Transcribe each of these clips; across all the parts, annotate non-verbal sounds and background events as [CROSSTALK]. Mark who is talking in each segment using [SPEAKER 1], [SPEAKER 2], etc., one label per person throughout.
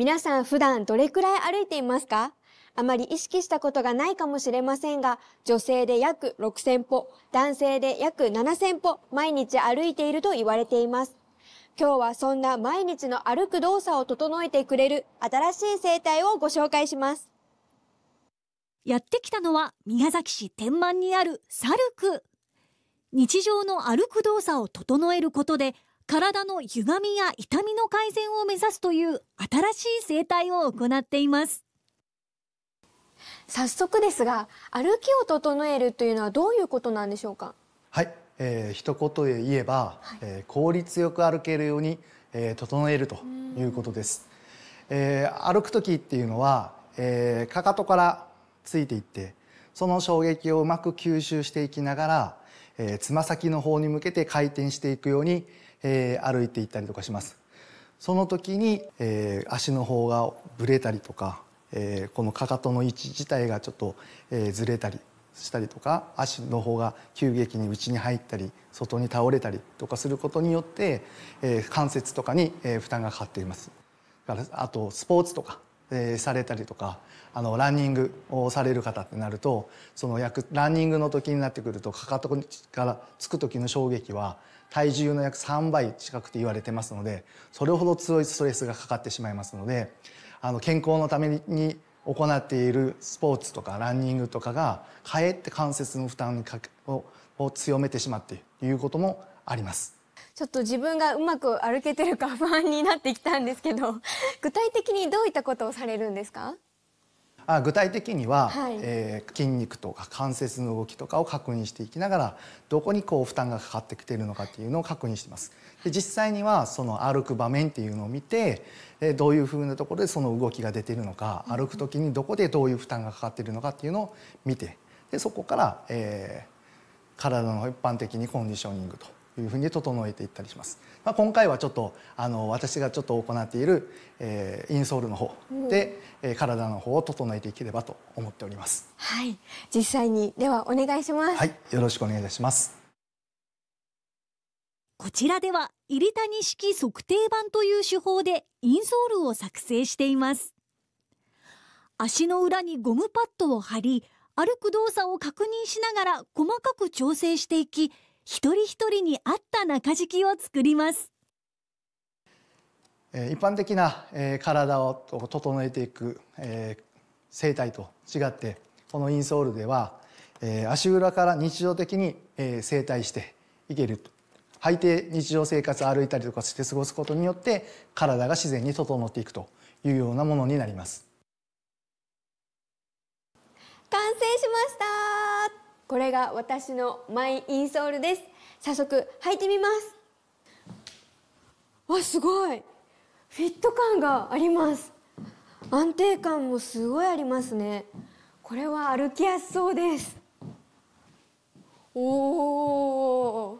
[SPEAKER 1] 皆さん普段どれくらい歩いていますかあまり意識したことがないかもしれませんが、女性で約6000歩、男性で約7000歩、毎日歩いていると言われています。今日はそんな毎日の歩く動作を整えてくれる新しい生態をご紹介します。
[SPEAKER 2] やってきたのは宮崎市天満にあるサルク。日常の歩く動作を整えることで体の歪みや痛みの改善を目指すという新しい整体を行っています
[SPEAKER 1] 早速ですが歩きを整えるというのはどういうことなんでしょう
[SPEAKER 3] かはい、えー、一言で言えば、はい、えー、効率よく歩けるように、えー、整えるということです、えー、歩く時っていうのは、えー、かかとからついていってその衝撃をうまく吸収していきながらえつま、先の方に向けて回転していくようにえー、歩いていったりとかしますその時に、えー、足の方がぶれたりとか、えー、このかかとの位置自体がちょっと、えー、ずれたりしたりとか足の方が急激に内に入ったり外に倒れたりとかすることによって、えー、関節とかに、えー、負担がかかっていますだからあとスポーツとかえー、されたりとかあのランニングをされる方ってなるとその約ランニングの時になってくるとかかとからつく時の衝撃は体重の約3倍近くと言われてますのでそれほど強いストレスがかかってしまいますのであの健康のために行っているスポーツとかランニングとかがかえって関節の負担を強めてしまっているということもあります。
[SPEAKER 1] ちょっと自分がうまく歩けてるか不安になってきたんですけど [LAUGHS] 具体的にどういったことをされるんですか
[SPEAKER 3] あ具体的には、はい、えー、筋肉とか関節の動きとかを確認していきながらどこにこう負担がかかってきているのかっていうのを確認してますで実際にはその歩く場面っていうのを見て、えどういうふうなところでその動きが出ているのか、歩く時にどこでどういう負担がかかっているのかっていうのを見てでそこから、えー、体の一般的にコンディショニングというふうに整えていったりします。まあ、今回はちょっとあの私がちょっと行っている、えー、インソールの方で、うん、体の方を整えていければと思っております。
[SPEAKER 2] はい、実際にではお願いします。は
[SPEAKER 3] い、よろしくお願いいたします。
[SPEAKER 2] こちらでは入谷式測定板という手法でインソールを作成しています。足の裏にゴムパッドを貼り、歩く動作を確認しながら細かく調整していき、一人一人に合った中敷きを作ります
[SPEAKER 3] 一般的な体を整えていく生態と違ってこのインソールでは足裏から日常的に整体していける履いて日常生活歩いたりとかして過ごすことによって体が自然に整っていくというようなものになります
[SPEAKER 1] 完成しましたこれが私のマイインソールです早速履いてみますわすごいフィット感があります安定感もすごいありますねこれは歩きやすそうですおー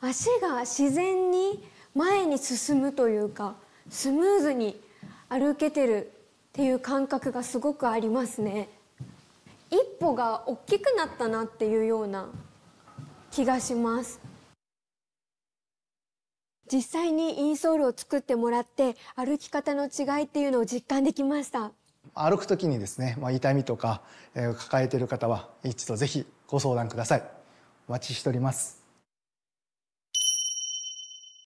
[SPEAKER 1] 足が自然に前に進むというかスムーズに歩けてるっていう感覚がすごくありますね一歩が大きくなったなっていうような気がします実際にインソールを作ってもらって歩き方の違いっていうのを実感できました
[SPEAKER 3] 歩く時にですね、まあ、痛みとか、えー、抱えている方は一度ぜひご相談くださいお待ちしております